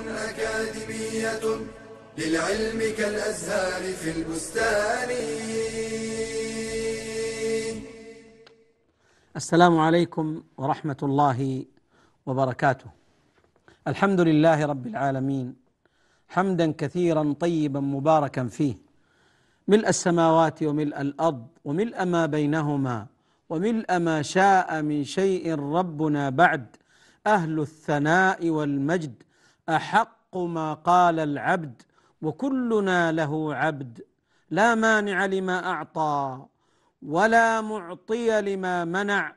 أكاديمية للعلم كالأزهار في البستان السلام عليكم ورحمة الله وبركاته الحمد لله رب العالمين حمدا كثيرا طيبا مباركا فيه ملء السماوات وملء الأرض وملء ما بينهما وملء ما شاء من شيء ربنا بعد أهل الثناء والمجد أحق ما قال العبد وكلنا له عبد لا مانع لما أعطى ولا معطي لما منع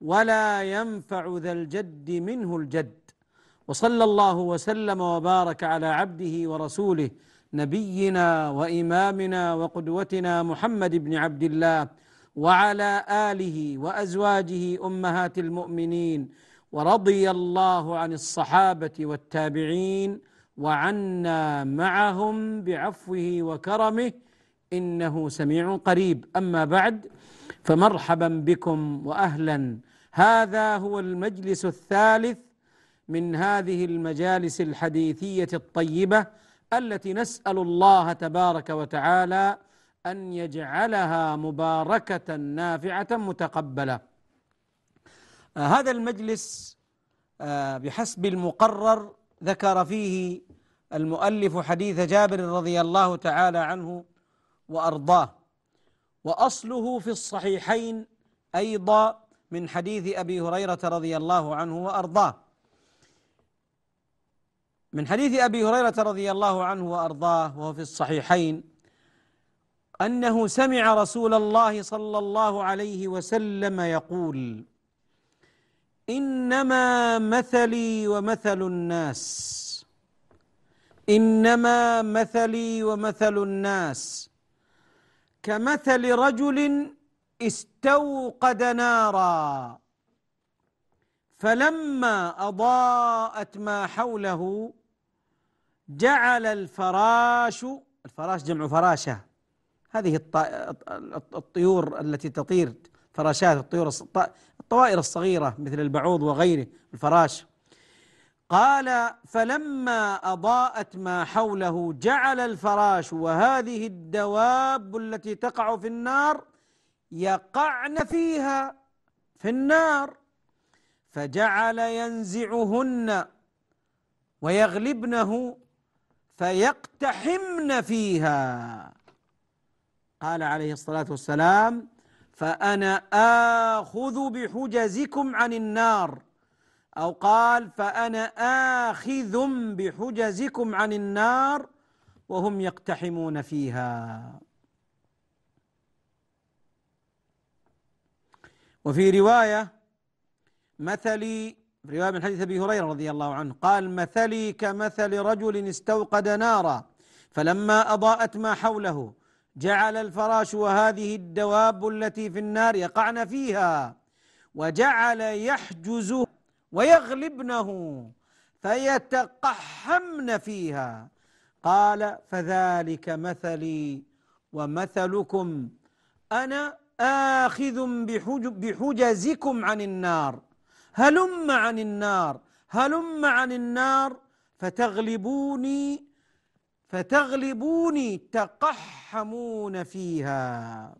ولا ينفع ذا الجد منه الجد وصلى الله وسلم وبارك على عبده ورسوله نبينا وإمامنا وقدوتنا محمد بن عبد الله وعلى آله وأزواجه أمهات المؤمنين ورضي الله عن الصحابة والتابعين وعنا معهم بعفوه وكرمه إنه سميع قريب أما بعد فمرحبا بكم وأهلا هذا هو المجلس الثالث من هذه المجالس الحديثية الطيبة التي نسأل الله تبارك وتعالى أن يجعلها مباركة نافعة متقبلة آه، هذا المجلس آه، بحسب المقرر ذكر فيه المؤلف حديث جابر رضي الله تعالى عنه وارضاه واصله في الصحيحين ايضا من حديث ابي هريره رضي الله عنه وارضاه من حديث ابي هريره رضي الله عنه وارضاه وهو في الصحيحين انه سمع رسول الله صلى الله عليه وسلم يقول انما مثلي ومثل الناس انما مثلي ومثل الناس كمثل رجل استوقد نارا فلما اضاءت ما حوله جعل الفراش الفراش جمع فراشه هذه الطيور التي تطير فراشات الطيور الطوائر الصغيرة مثل البعوض وغيره الفراش قال فلما أضاءت ما حوله جعل الفراش وهذه الدواب التي تقع في النار يقعن فيها في النار فجعل ينزعهن ويغلبنه فيقتحمن فيها قال عليه الصلاة والسلام فأنا آخذ بحجزكم عن النار أو قال فأنا آخذ بحجزكم عن النار وهم يقتحمون فيها وفي رواية مثلي رواية من حديث أبي هريرة رضي الله عنه قال مثلي كمثل رجل استوقد نارا فلما أضاءت ما حوله جعل الفراش وهذه الدواب التي في النار يقعن فيها وجعل يحجز ويغلبنه فيتقحمن فيها قال فذلك مثلي ومثلكم انا آخذ بحجزكم عن النار هلم عن النار هلم عن النار فتغلبوني فتغلبوني تقحمون فيها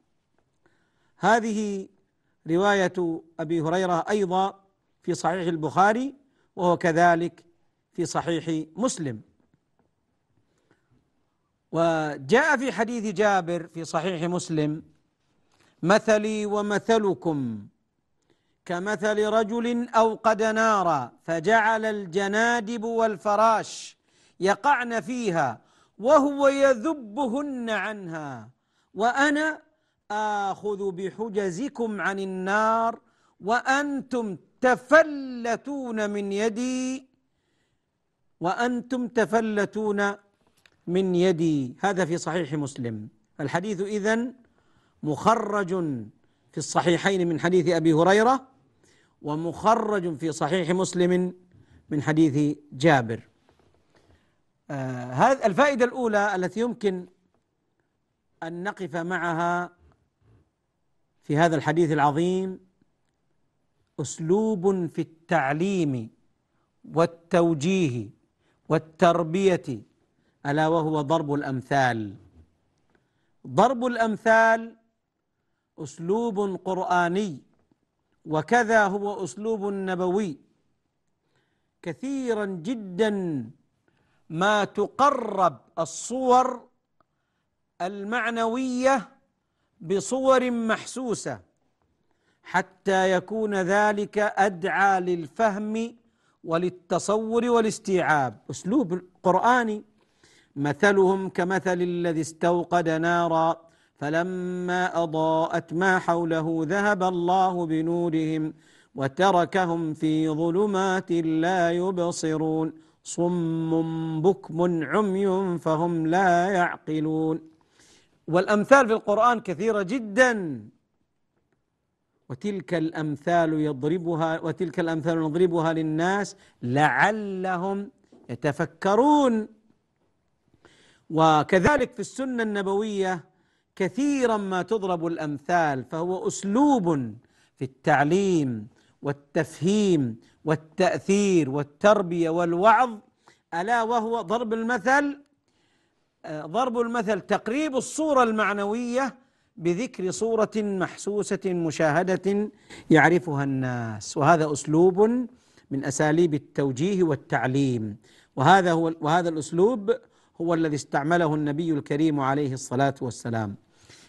هذه رواية أبي هريرة أيضا في صحيح البخاري وهو كذلك في صحيح مسلم وجاء في حديث جابر في صحيح مسلم مثلي ومثلكم كمثل رجل أوقد نارا فجعل الجنادب والفراش يقعن فيها وهو يذبهن عنها وأنا آخذ بحجزكم عن النار وأنتم تفلتون من يدي وأنتم تفلتون من يدي هذا في صحيح مسلم الحديث إذن مخرج في الصحيحين من حديث أبي هريرة ومخرج في صحيح مسلم من حديث جابر آه، هذه الفائدة الأولى التي يمكن أن نقف معها في هذا الحديث العظيم أسلوب في التعليم والتوجيه والتربية ألا وهو ضرب الأمثال ضرب الأمثال أسلوب قرآني وكذا هو أسلوب نبوي كثيرا جداً ما تقرب الصور المعنوية بصور محسوسة حتى يكون ذلك أدعى للفهم وللتصور والاستيعاب أسلوب قرآني مثلهم كمثل الذي استوقد نارا فلما أضاءت ما حوله ذهب الله بنورهم وتركهم في ظلمات لا يبصرون صم بكم عمي فهم لا يعقلون والأمثال في القرآن كثيرة جدا وتلك الأمثال يضربها وتلك الأمثال نضربها للناس لعلهم يتفكرون وكذلك في السنة النبوية كثيرا ما تضرب الأمثال فهو أسلوب في التعليم والتفهيم والتأثير والتربية والوعظ ألا وهو ضرب المثل آه، ضرب المثل تقريب الصورة المعنوية بذكر صورة محسوسة مشاهدة يعرفها الناس وهذا أسلوب من أساليب التوجيه والتعليم وهذا هو وهذا الأسلوب هو الذي استعمله النبي الكريم عليه الصلاة والسلام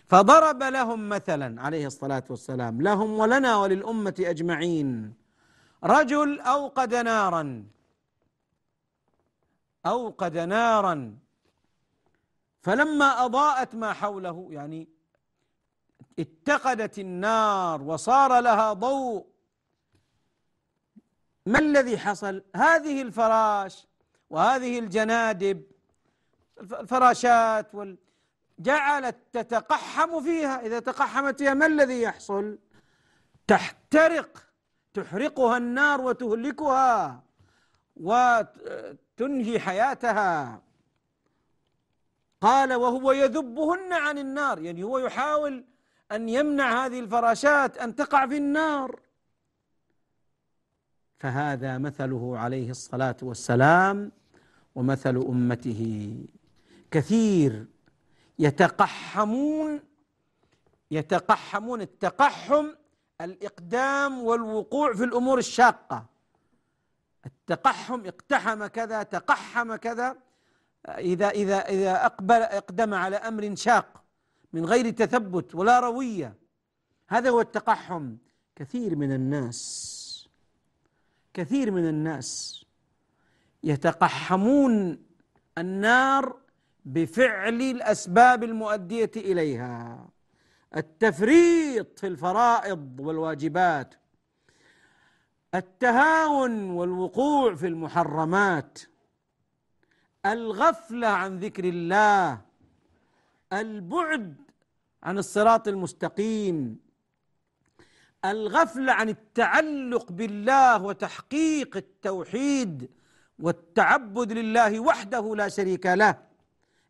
فضرب لهم مثلا عليه الصلاه والسلام لهم ولنا وللامه اجمعين رجل اوقد نارا اوقد نارا فلما اضاءت ما حوله يعني اتقدت النار وصار لها ضوء ما الذي حصل هذه الفراش وهذه الجنادب الفراشات وال جعلت تتقحم فيها إذا تقحمت فيها ما الذي يحصل تحترق تحرقها النار وتهلكها وتنهي حياتها قال وهو يذبهن عن النار يعني هو يحاول أن يمنع هذه الفراشات أن تقع في النار فهذا مثله عليه الصلاة والسلام ومثل أمته كثير يتقحمون يتقحمون التقحم الإقدام والوقوع في الأمور الشاقة التقحم اقتحم كذا تقحم كذا إذا إذا إذا أقبل أقدم على أمر شاق من غير تثبت ولا روية هذا هو التقحم كثير من الناس كثير من الناس يتقحمون النار بفعل الأسباب المؤدية إليها التفريط في الفرائض والواجبات التهاون والوقوع في المحرمات الغفلة عن ذكر الله البعد عن الصراط المستقيم الغفلة عن التعلق بالله وتحقيق التوحيد والتعبد لله وحده لا شريك له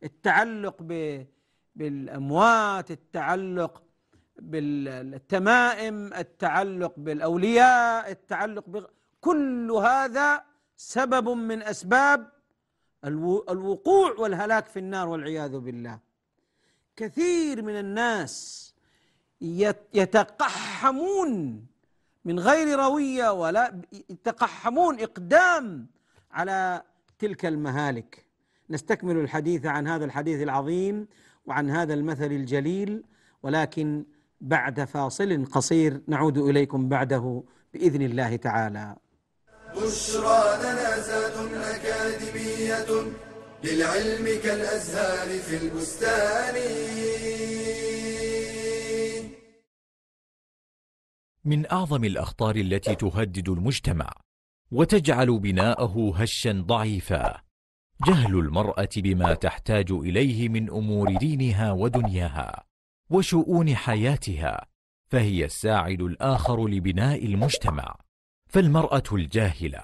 التعلق بالأموات التعلق بالتمائم التعلق بالأولياء التعلق كل هذا سبب من أسباب الوقوع والهلاك في النار والعياذ بالله كثير من الناس يتقحمون من غير رويه ولا يتقحمون اقدام على تلك المهالك نستكمل الحديث عن هذا الحديث العظيم وعن هذا المثل الجليل ولكن بعد فاصل قصير نعود اليكم بعده باذن الله تعالى. بشرى دنازات اكاديميه للعلم كالازهار في البستان. من اعظم الاخطار التي تهدد المجتمع وتجعل بناءه هشا ضعيفا جهل المرأة بما تحتاج إليه من أمور دينها ودنياها وشؤون حياتها فهي الساعد الآخر لبناء المجتمع فالمرأة الجاهلة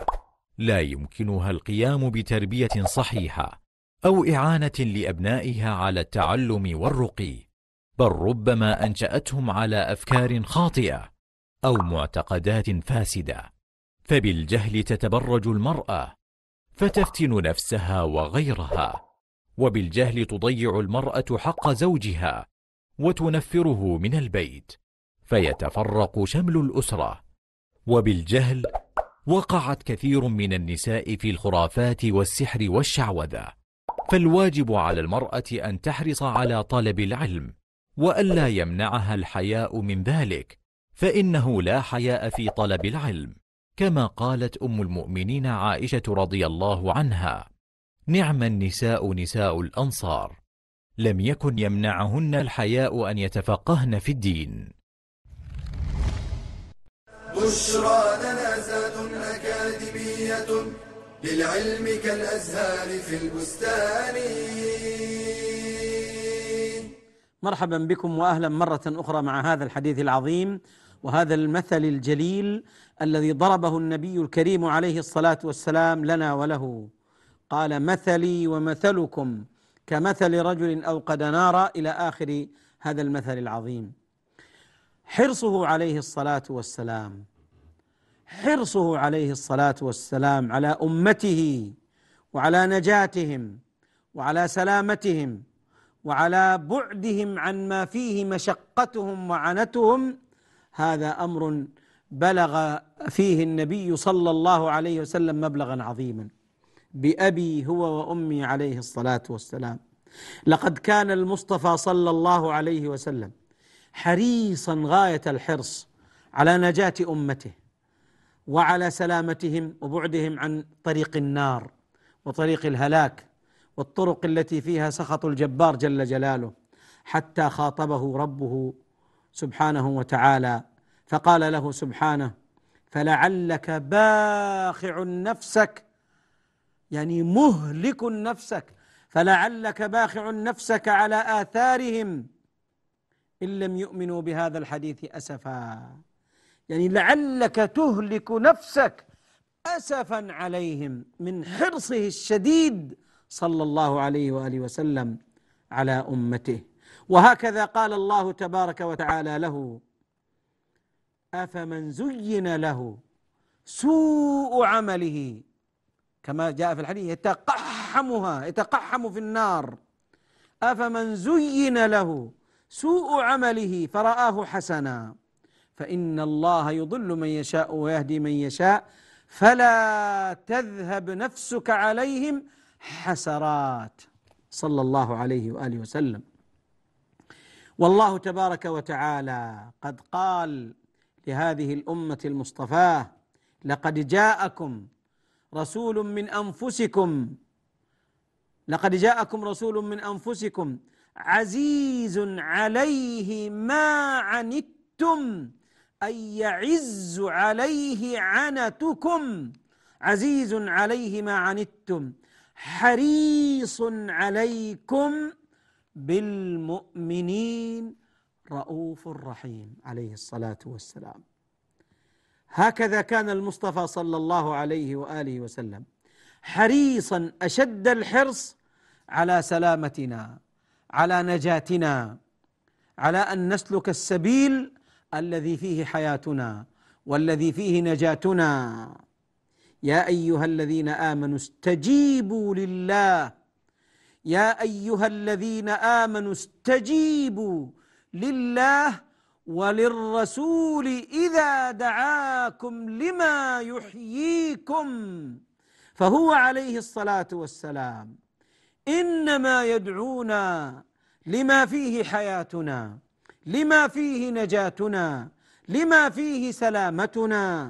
لا يمكنها القيام بتربية صحيحة أو إعانة لأبنائها على التعلم والرقي بل ربما أنشأتهم على أفكار خاطئة أو معتقدات فاسدة فبالجهل تتبرج المرأة فتفتن نفسها وغيرها وبالجهل تضيع المرأة حق زوجها وتنفره من البيت فيتفرق شمل الأسرة وبالجهل وقعت كثير من النساء في الخرافات والسحر والشعوذة فالواجب على المرأة أن تحرص على طلب العلم وألا يمنعها الحياء من ذلك فإنه لا حياء في طلب العلم كما قالت أم المؤمنين عائشة رضي الله عنها نعم النساء نساء الأنصار لم يكن يمنعهن الحياء أن يتفقهن في الدين بشرى لنا أكاديمية للعلم كالأزهار في البستان مرحبا بكم وأهلا مرة أخرى مع هذا الحديث العظيم وهذا المثل الجليل الذي ضربه النبي الكريم عليه الصلاه والسلام لنا وله قال مثلي ومثلكم كمثل رجل اوقد نارا الى اخر هذا المثل العظيم حرصه عليه الصلاه والسلام حرصه عليه الصلاه والسلام على امته وعلى نجاتهم وعلى سلامتهم وعلى بعدهم عن ما فيه مشقتهم وعنتهم هذا امر بلغ فيه النبي صلى الله عليه وسلم مبلغا عظيما بابي هو وامي عليه الصلاه والسلام لقد كان المصطفى صلى الله عليه وسلم حريصا غايه الحرص على نجاه امته وعلى سلامتهم وبعدهم عن طريق النار وطريق الهلاك والطرق التي فيها سخط الجبار جل جلاله حتى خاطبه ربه سبحانه وتعالى فقال له سبحانه فلعلك باخع نفسك يعني مهلك نفسك فلعلك باخع نفسك على آثارهم إن لم يؤمنوا بهذا الحديث أسفا يعني لعلك تهلك نفسك أسفا عليهم من حرصه الشديد صلى الله عليه وآله وسلم على أمته وهكذا قال الله تبارك وتعالى له افمن زين له سوء عمله كما جاء في الحديث يتقحمها يتقحم في النار افمن زين له سوء عمله فرآه حسنا فإن الله يضل من يشاء ويهدي من يشاء فلا تذهب نفسك عليهم حسرات صلى الله عليه واله وسلم والله تبارك وتعالى قد قال لهذه الامه المصطفاه لقد جاءكم رسول من انفسكم لقد جاءكم رسول من انفسكم عزيز عليه ما عنتم اي يعز عليه عنتكم عزيز عليه ما عنتم حريص عليكم بالمؤمنين رؤوف رحيم عليه الصلاة والسلام هكذا كان المصطفى صلى الله عليه وآله وسلم حريصا أشد الحرص على سلامتنا على نجاتنا على أن نسلك السبيل الذي فيه حياتنا والذي فيه نجاتنا يا ايها الذين امنوا استجيبوا لله يا ايها الذين امنوا استجيبوا لله وللرسول اذا دعاكم لما يحييكم فهو عليه الصلاه والسلام انما يدعونا لما فيه حياتنا لما فيه نجاتنا لما فيه سلامتنا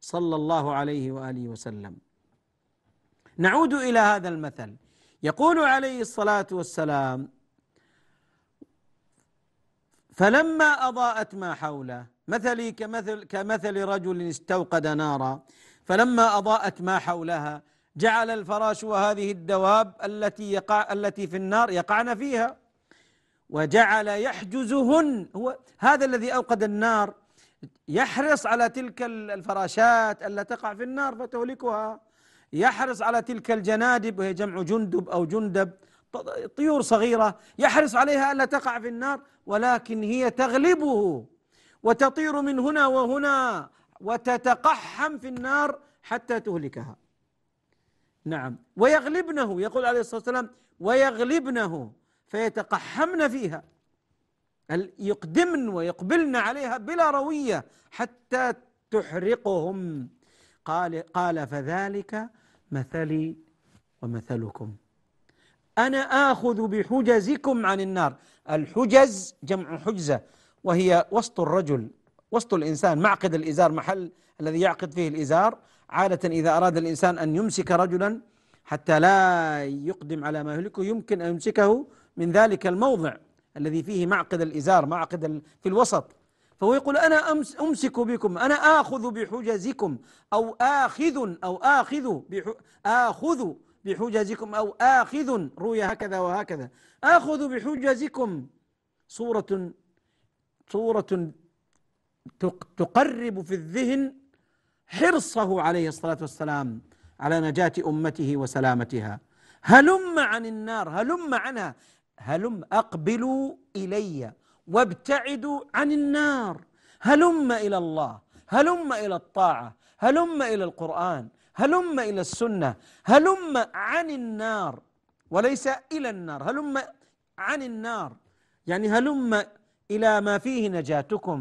صلى الله عليه واله وسلم نعود الى هذا المثل يقول عليه الصلاة والسلام فلما أضاءت ما حوله مثلي كمثل, كمثل رجل استوقد نارا فلما أضاءت ما حولها جعل الفراش وهذه الدواب التي يقع التي في النار يقعن فيها وجعل يحجزهن هو هذا الذي أوقد النار يحرص على تلك الفراشات ألا تقع في النار فتهلكها يحرص على تلك الجنادب وهي جمع جندب أو جندب طيور صغيرة يحرص عليها ألا تقع في النار ولكن هي تغلبه وتطير من هنا وهنا وتتقحم في النار حتى تهلكها نعم ويغلبنه يقول عليه الصلاة والسلام ويغلبنه فيتقحمن فيها يقدمن ويقبلن عليها بلا روية حتى تحرقهم قال, قال فذلك مثلي ومثلكم أنا آخذ بحجزكم عن النار الحجز جمع حجزة وهي وسط الرجل وسط الإنسان معقد الإزار محل الذي يعقد فيه الإزار عادة إذا أراد الإنسان أن يمسك رجلا حتى لا يقدم على ما يهلكه يمكن أن يمسكه من ذلك الموضع الذي فيه معقد الإزار معقد في الوسط فهو يقول أنا أمس أمسك بكم أنا آخذ بحجزكم أو آخذ أو آخذ آخذ بحجزكم أو آخذ روي هكذا وهكذا آخذ بحجزكم صورة صورة تقرب في الذهن حرصه عليه الصلاة والسلام على نجاة أمته وسلامتها هلم عن النار هلم عنها هلم أقبلوا إلي وابتعدوا عن النار هلم إلى الله هلم إلى الطاعة هلم إلى القرآن هلم إلى السنة هلم عن النار وليس إلى النار هلم عن النار يعني هلم إلى ما فيه نجاتكم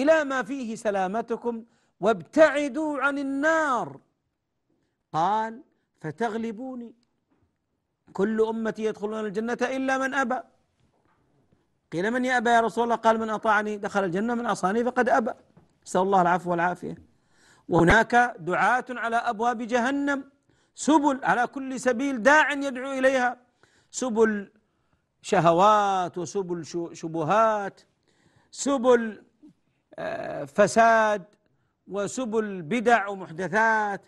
إلى ما فيه سلامتكم وابتعدوا عن النار قال فتغلبوني كل أمتي يدخلون الجنة إلا من أبى قيل من يا يا رسول الله قال من أطاعني دخل الجنة من أصاني فقد أبى نسأل الله العفو والعافية وهناك دعاة على أبواب جهنم سبل على كل سبيل داع يدعو إليها سبل شهوات وسبل شبهات سبل آه، فساد وسبل بدع ومحدثات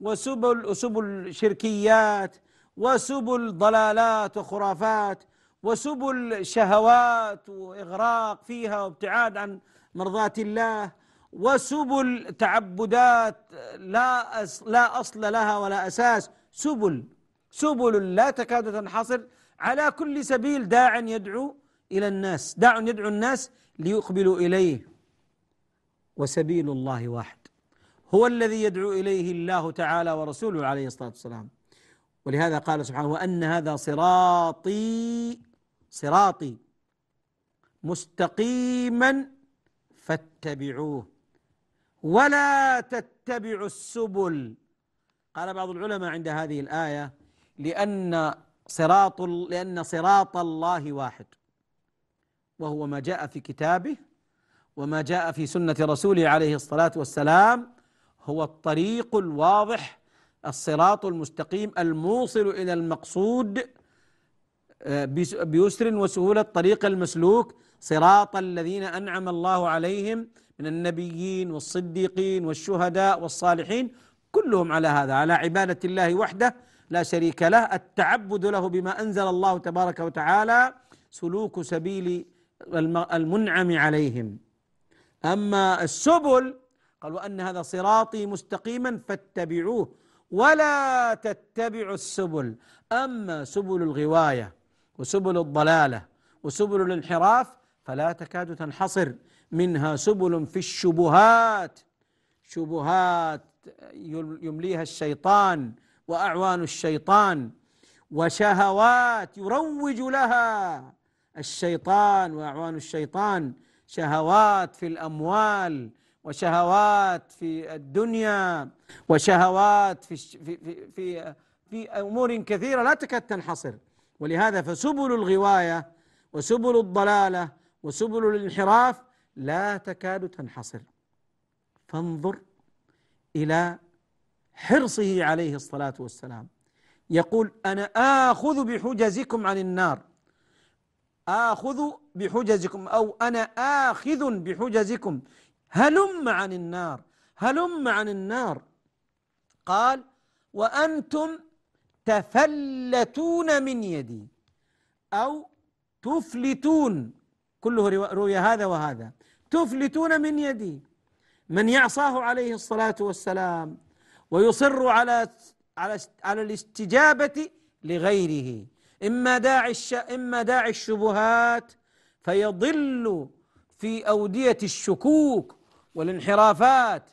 وسبل سبل شركيات وسبل ضلالات وخرافات وسبل شهوات وإغراق فيها وابتعاد عن مرضاة الله وسبل تعبدات لا لا أصل لها ولا أساس سبل سبل لا تكاد تنحصر على كل سبيل داع يدعو إلى الناس داع يدعو الناس ليقبلوا إليه وسبيل الله واحد هو الذي يدعو إليه الله تعالى ورسوله عليه الصلاة والسلام ولهذا قال سبحانه وأن هذا صراطي صراطي مستقيما فاتبعوه ولا تتبعوا السبل قال بعض العلماء عند هذه الآية لأن صراط لأن صراط الله واحد وهو ما جاء في كتابه وما جاء في سنة رسوله عليه الصلاة والسلام هو الطريق الواضح الصراط المستقيم الموصل إلى المقصود بيسر وسهولة طريق المسلوك صراط الذين أنعم الله عليهم من النبيين والصديقين والشهداء والصالحين كلهم على هذا على عبادة الله وحده لا شريك له التعبد له بما أنزل الله تبارك وتعالى سلوك سبيل المنعم عليهم أما السبل قالوا أن هذا صراطي مستقيما فاتبعوه ولا تتبعوا السبل أما سبل الغواية وسبل الضلاله وسبل الانحراف فلا تكاد تنحصر منها سبل في الشبهات شبهات يمليها الشيطان واعوان الشيطان وشهوات يروج لها الشيطان واعوان الشيطان شهوات في الاموال وشهوات في الدنيا وشهوات في في في, في امور كثيره لا تكاد تنحصر ولهذا فسبل الغوايه وسبل الضلاله وسبل الانحراف لا تكاد تنحصر فانظر الى حرصه عليه الصلاه والسلام يقول انا اخذ بحجزكم عن النار آخذ بحجزكم أو أنا آخذ بحجزكم هلم عن النار هلم عن النار قال وأنتم تفلتون من يدي أو تفلتون كله روي هذا وهذا تفلتون من يدي من يعصاه عليه الصلاة والسلام ويصر على على على الاستجابة لغيره إما داعي إما داعي الشبهات فيضل في أودية الشكوك والانحرافات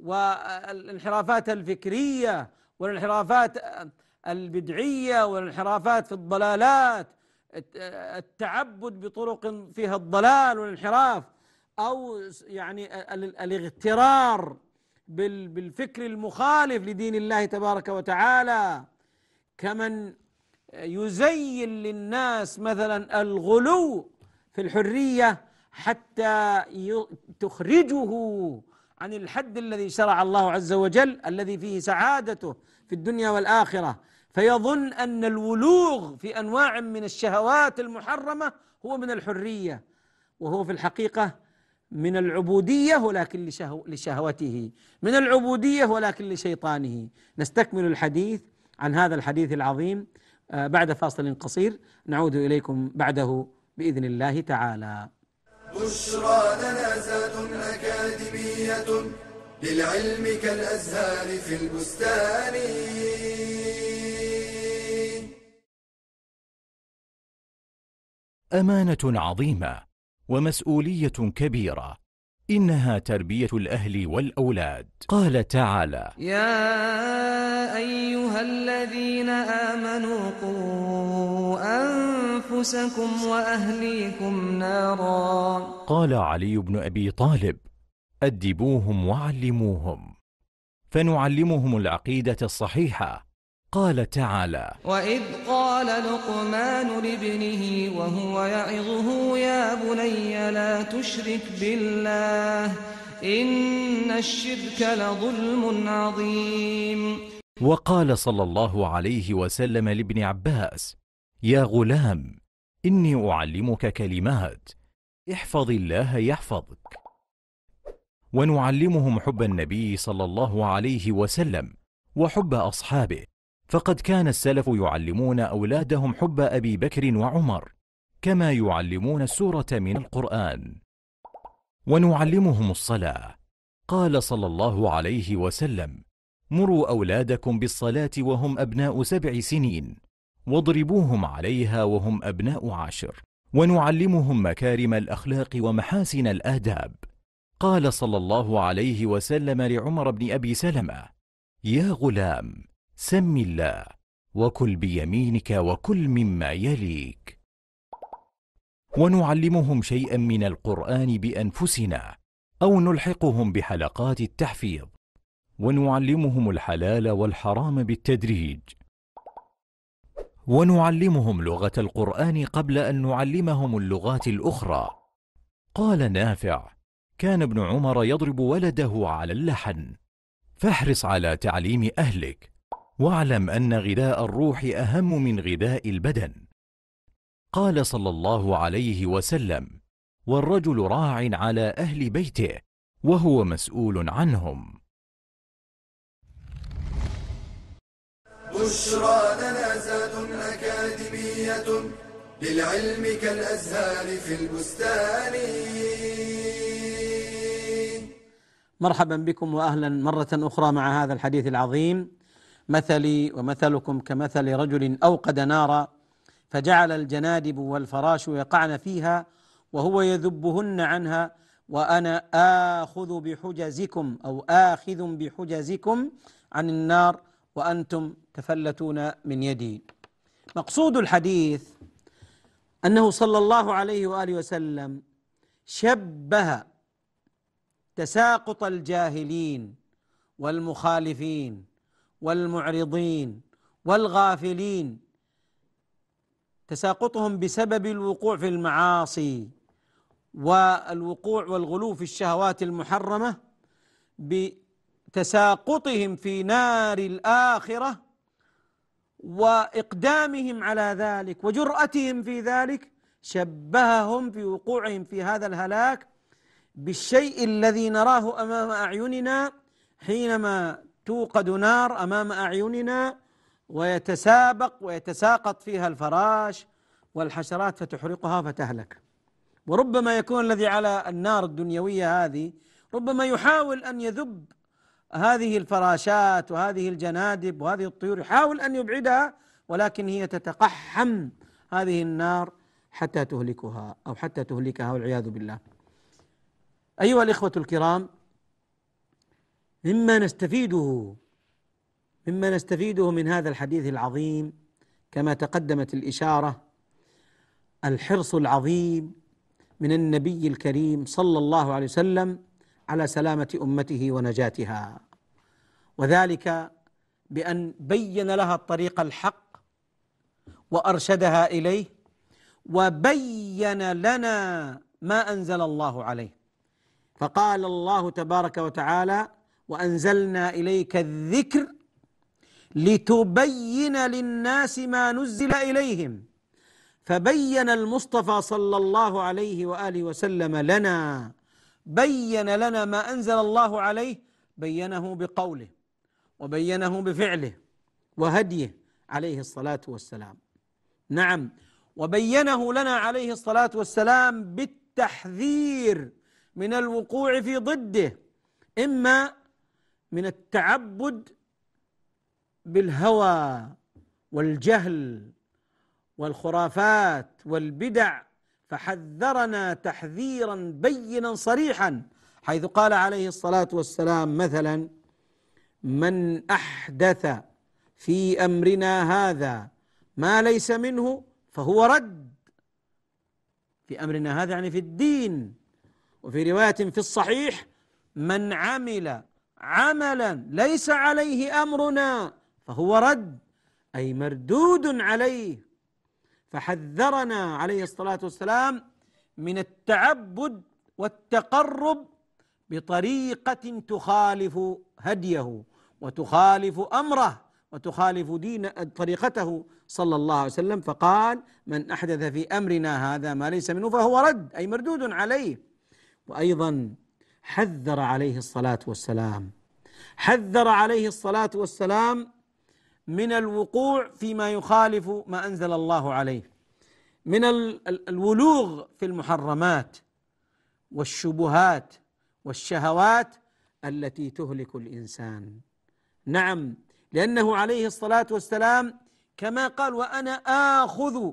والانحرافات الفكرية والانحرافات البدعية والانحرافات في الضلالات التعبد بطرق فيها الضلال والانحراف أو يعني الاغترار بالفكر المخالف لدين الله تبارك وتعالى كمن يزين للناس مثلا الغلو في الحرية حتى تخرجه عن الحد الذي شرع الله عز وجل الذي فيه سعادته في الدنيا والآخرة فيظن أن الولوغ في أنواع من الشهوات المحرمة هو من الحرية وهو في الحقيقة من العبودية ولكن لشهو لشهوته من العبودية ولكن لشيطانه نستكمل الحديث عن هذا الحديث العظيم آه، بعد فاصل قصير نعود إليكم بعده بإذن الله تعالى بشرى لنا أكاديمية للعلم كالأزهار في البستان امانه عظيمه ومسؤوليه كبيره انها تربيه الاهل والاولاد قال تعالى يا ايها الذين امنوا قوا انفسكم واهليكم نارا قال علي بن ابي طالب ادبوهم وعلموهم فنعلمهم العقيده الصحيحه قال تعالى واذ قال قال لقمان لابنه وهو يعظه يا بني لا تشرك بالله إن الشرك لظلم عظيم وقال صلى الله عليه وسلم لابن عباس يا غلام إني أعلمك كلمات احفظ الله يحفظك ونعلمهم حب النبي صلى الله عليه وسلم وحب أصحابه فقد كان السلف يعلمون أولادهم حب أبي بكر وعمر كما يعلمون السورة من القرآن ونعلمهم الصلاة قال صلى الله عليه وسلم مروا أولادكم بالصلاة وهم أبناء سبع سنين واضربوهم عليها وهم أبناء عشر ونعلمهم مكارم الأخلاق ومحاسن الآداب قال صلى الله عليه وسلم لعمر بن أبي سلمة يا غلام سم الله وكل بيمينك وكل مما يليك ونعلمهم شيئا من القرآن بأنفسنا أو نلحقهم بحلقات التحفيظ ونعلمهم الحلال والحرام بالتدريج ونعلمهم لغة القرآن قبل أن نعلمهم اللغات الأخرى قال نافع كان ابن عمر يضرب ولده على اللحن فاحرص على تعليم أهلك واعلم أن غذاء الروح أهم من غذاء البدن قال صلى الله عليه وسلم والرجل راع على أهل بيته وهو مسؤول عنهم بشرى لنا زاد أكاديمية للعلم كالأزهار في البستان مرحبا بكم وأهلا مرة أخرى مع هذا الحديث العظيم مثلي ومثلكم كمثل رجل أوقد نارا فجعل الجنادب والفراش يقعن فيها وهو يذبهن عنها وأنا آخذ بحجزكم أو آخذ بحجزكم عن النار وأنتم تفلتون من يدي مقصود الحديث أنه صلى الله عليه وآله وسلم شبه تساقط الجاهلين والمخالفين والمعرضين والغافلين تساقطهم بسبب الوقوع في المعاصي والوقوع والغلو في الشهوات المحرمه بتساقطهم في نار الاخره واقدامهم على ذلك وجراتهم في ذلك شبههم في وقوعهم في هذا الهلاك بالشيء الذي نراه امام اعيننا حينما توقد نار امام اعيننا ويتسابق ويتساقط فيها الفراش والحشرات فتحرقها فتهلك وربما يكون الذي على النار الدنيويه هذه ربما يحاول ان يذب هذه الفراشات وهذه الجنادب وهذه الطيور يحاول ان يبعدها ولكن هي تتقحم هذه النار حتى تهلكها او حتى تهلكها والعياذ بالله ايها الاخوه الكرام مما نستفيده مما نستفيده من هذا الحديث العظيم كما تقدمت الاشاره الحرص العظيم من النبي الكريم صلى الله عليه وسلم على سلامه امته ونجاتها وذلك بان بين لها الطريق الحق وارشدها اليه وبين لنا ما انزل الله عليه فقال الله تبارك وتعالى وأنزلنا إليك الذكر لتبين للناس ما نزل إليهم فبين المصطفى صلى الله عليه وآله وسلم لنا بين لنا ما أنزل الله عليه بينه بقوله وبينه بفعله وهديه عليه الصلاة والسلام نعم وبينه لنا عليه الصلاة والسلام بالتحذير من الوقوع في ضده إما من التعبد بالهوى والجهل والخرافات والبدع فحذرنا تحذيرا بينا صريحا حيث قال عليه الصلاه والسلام مثلا من احدث في امرنا هذا ما ليس منه فهو رد في امرنا هذا يعني في الدين وفي روايه في الصحيح من عمل عملا ليس عليه أمرنا فهو رد أي مردود عليه فحذرنا عليه الصلاة والسلام من التعبد والتقرب بطريقة تخالف هديه وتخالف أمره وتخالف دين طريقته صلى الله عليه وسلم فقال من أحدث في أمرنا هذا ما ليس منه فهو رد أي مردود عليه وأيضا حذر عليه الصلاه والسلام حذر عليه الصلاه والسلام من الوقوع فيما يخالف ما انزل الله عليه من الولوغ في المحرمات والشبهات والشهوات التي تهلك الانسان نعم لانه عليه الصلاه والسلام كما قال وانا اخذ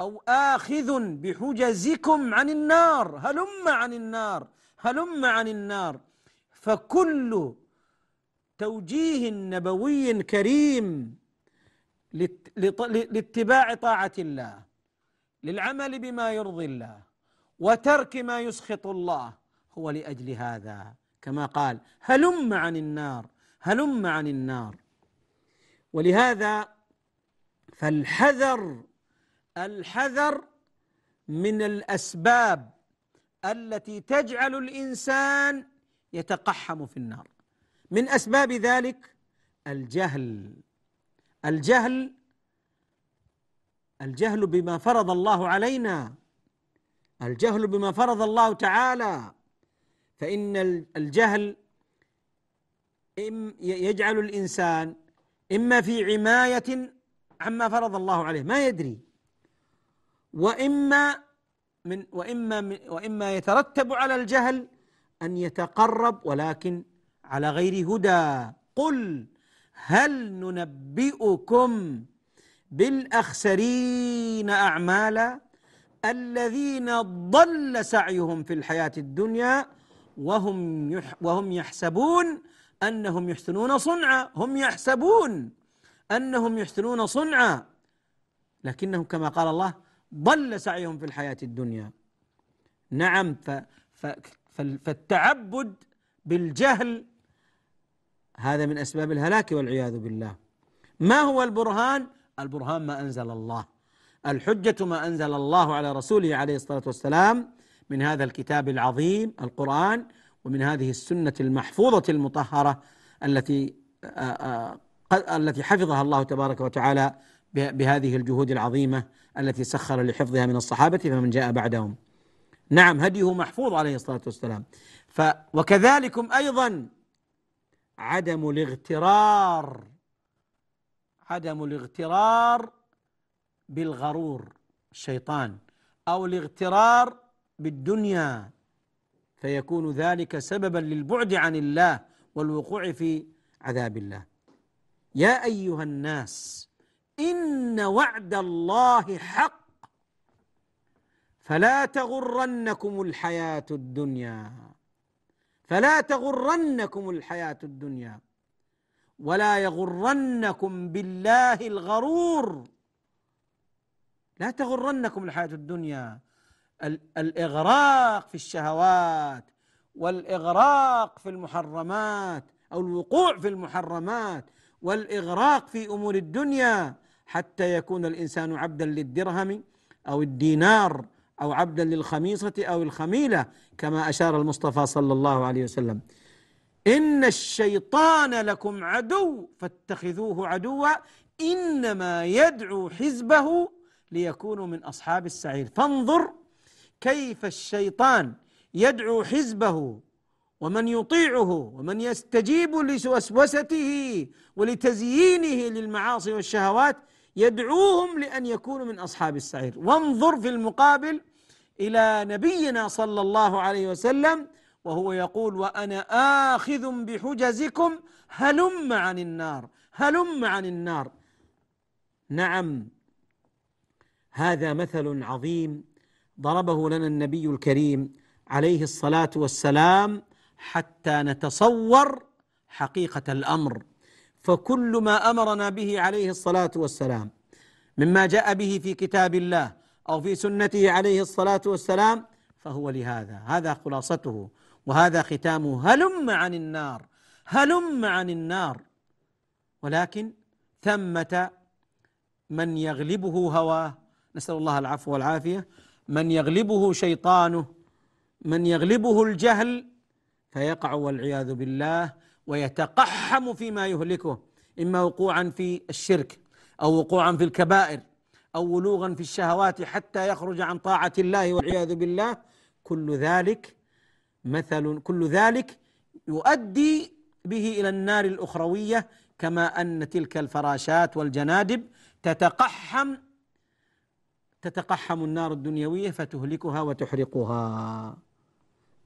او اخذ بحجزكم عن النار هلم عن النار هلم عن النار فكل توجيه نبوي كريم لاتباع طاعة الله للعمل بما يرضي الله وترك ما يسخط الله هو لأجل هذا كما قال هلم عن النار هلم عن النار ولهذا فالحذر الحذر من الأسباب التي تجعل الإنسان يتقحم في النار من أسباب ذلك الجهل الجهل الجهل بما فرض الله علينا الجهل بما فرض الله تعالى فإن الجهل يجعل الإنسان إما في عماية عما فرض الله عليه ما يدري وإما من وإما, من وإما يترتب على الجهل أن يتقرب ولكن على غير هدى قل هل ننبئكم بالأخسرين أعمالا الذين ضل سعيهم في الحياة الدنيا وهم يح وهم يحسبون أنهم يحسنون صنعا هم يحسبون أنهم يحسنون صنعا لكنهم كما قال الله ضل سعيهم في الحياة الدنيا نعم ف ف فالتعبد بالجهل هذا من أسباب الهلاك والعياذ بالله ما هو البرهان؟ البرهان ما أنزل الله الحجة ما أنزل الله على رسوله عليه الصلاة والسلام من هذا الكتاب العظيم القرآن ومن هذه السنة المحفوظة المطهرة التي التي حفظها الله تبارك وتعالى بهذه الجهود العظيمة التي سخر لحفظها من الصحابة فمن جاء بعدهم نعم هديه محفوظ عليه الصلاة والسلام ف وكذلكم أيضا عدم الاغترار عدم الاغترار بالغرور الشيطان أو الاغترار بالدنيا فيكون ذلك سببا للبعد عن الله والوقوع في عذاب الله يا أيها الناس إن وعد الله حق فلا تغرنكم الحياة الدنيا فلا تغرنكم الحياة الدنيا ولا يغرنكم بالله الغرور لا تغرنكم الحياة الدنيا الإغراق في الشهوات والإغراق في المحرمات أو الوقوع في المحرمات والإغراق في أمور الدنيا حتى يكون الانسان عبدا للدرهم او الدينار او عبدا للخميصه او الخميله كما اشار المصطفى صلى الله عليه وسلم ان الشيطان لكم عدو فاتخذوه عدوا انما يدعو حزبه ليكونوا من اصحاب السعير فانظر كيف الشيطان يدعو حزبه ومن يطيعه ومن يستجيب لوسوسته ولتزيينه للمعاصي والشهوات يدعوهم لأن يكونوا من أصحاب السعير وانظر في المقابل إلى نبينا صلى الله عليه وسلم وهو يقول وأنا آخذ بحجزكم هلم عن النار هلم عن النار نعم هذا مثل عظيم ضربه لنا النبي الكريم عليه الصلاه والسلام حتى نتصور حقيقه الامر فكل ما امرنا به عليه الصلاه والسلام مما جاء به في كتاب الله او في سنته عليه الصلاه والسلام فهو لهذا هذا خلاصته وهذا ختامه هلم عن النار هلم عن النار ولكن ثمه من يغلبه هواه نسال الله العفو والعافيه من يغلبه شيطانه من يغلبه الجهل فيقع والعياذ بالله ويتقحم فيما يهلكه إما وقوعا في الشرك أو وقوعا في الكبائر أو ولوغا في الشهوات حتى يخرج عن طاعة الله والعياذ بالله كل ذلك مثل كل ذلك يؤدي به إلى النار الأخروية كما أن تلك الفراشات والجنادب تتقحم تتقحم النار الدنيوية فتهلكها وتحرقها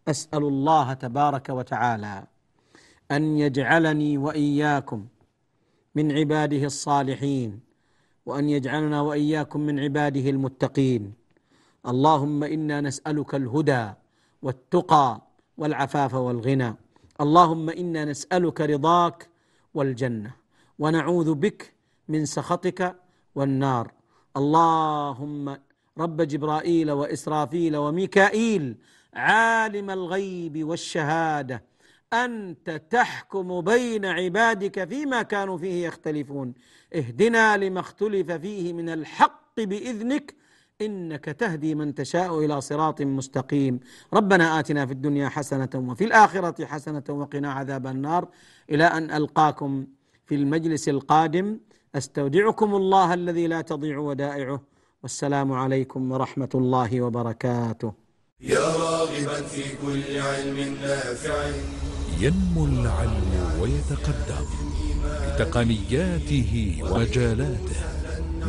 أسأل الله تبارك وتعالى أن يجعلني وإياكم من عباده الصالحين وأن يجعلنا وإياكم من عباده المتقين اللهم إنا نسألك الهدى والتقى والعفاف والغنى اللهم إنا نسألك رضاك والجنة ونعوذ بك من سخطك والنار اللهم رب جبرائيل وإسرافيل وميكائيل عالم الغيب والشهاده أنت تحكم بين عبادك فيما كانوا فيه يختلفون اهدنا لما اختلف فيه من الحق بإذنك إنك تهدي من تشاء إلى صراط مستقيم ربنا آتنا في الدنيا حسنة وفي الآخرة حسنة وقنا عذاب النار إلى أن ألقاكم في المجلس القادم أستودعكم الله الذي لا تضيع ودائعه والسلام عليكم ورحمة الله وبركاته يا راغبا في كل علم نافع ينمو العلم ويتقدم بتقنياته ومجالاته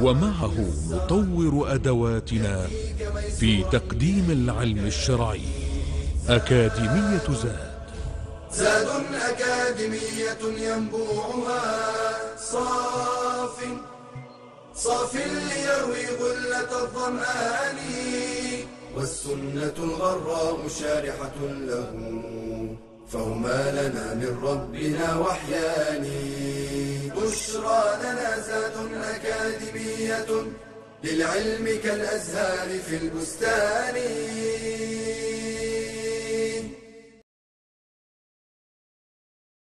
ومعه نطور أدواتنا في تقديم العلم الشرعي أكاديمية زاد زاد أكاديمية ينبوعها صاف صاف ليروي غلة الظمآن والسنة الغراء شارحة له فهما لنا من ربنا وحيان بشرى لنا زاد أكاديمية للعلم كالأزهار في البستان